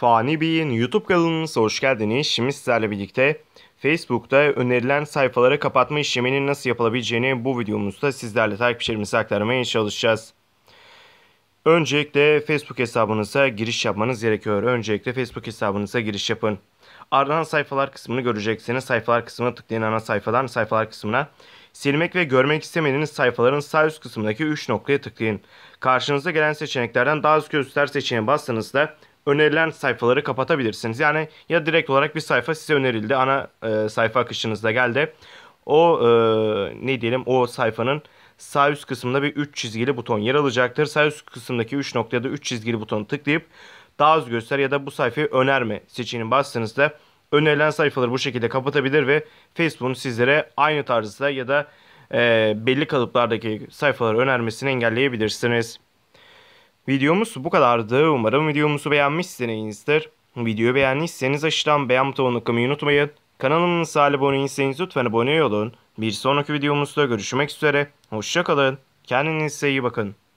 Fani Bey'in YouTube kanalına hoş geldiniz. Şimdi sizlerle birlikte Facebook'ta önerilen sayfaları kapatma işleminin nasıl yapılabileceğini bu videomuzda sizlerle takipçilerimize aktarmaya çalışacağız. Öncelikle Facebook hesabınıza giriş yapmanız gerekiyor. Öncelikle Facebook hesabınıza giriş yapın. Ardından sayfalar kısmını göreceksiniz. Sayfalar kısmına tıklayın ana sayfadan sayfalar kısmına. Silmek ve görmek istemediğiniz sayfaların sağ üst kısmındaki 3 noktaya tıklayın. Karşınıza gelen seçeneklerden daha üst göster seçeneğine bastığınızda önerilen sayfaları kapatabilirsiniz. Yani ya direkt olarak bir sayfa size önerildi. Ana e, sayfa akışınızda geldi. O e, ne diyelim o sayfanın sağ üst kısmında bir 3 çizgili buton yer alacaktır. Sağ üst kısımdaki 3 da 3 çizgili butonu tıklayıp daha az göster ya da bu sayfayı önerme seçeneğini bastığınızda önerilen sayfaları bu şekilde kapatabilir ve Facebook'un sizlere aynı tarzda ya da e, belli kalıplardaki sayfaları önermesini engelleyebilirsiniz. Videomuz bu kadardı. Umarım videomuzu beğenmişsinizdir. Videoyu beğendiyseniz aşağıdan beğen butonunu kımayı unutmayın. Kanalımıza abone değilseniz lütfen abone olun. Bir sonraki videomuzda görüşmek üzere. Hoşçakalın. Kendinize iyi bakın.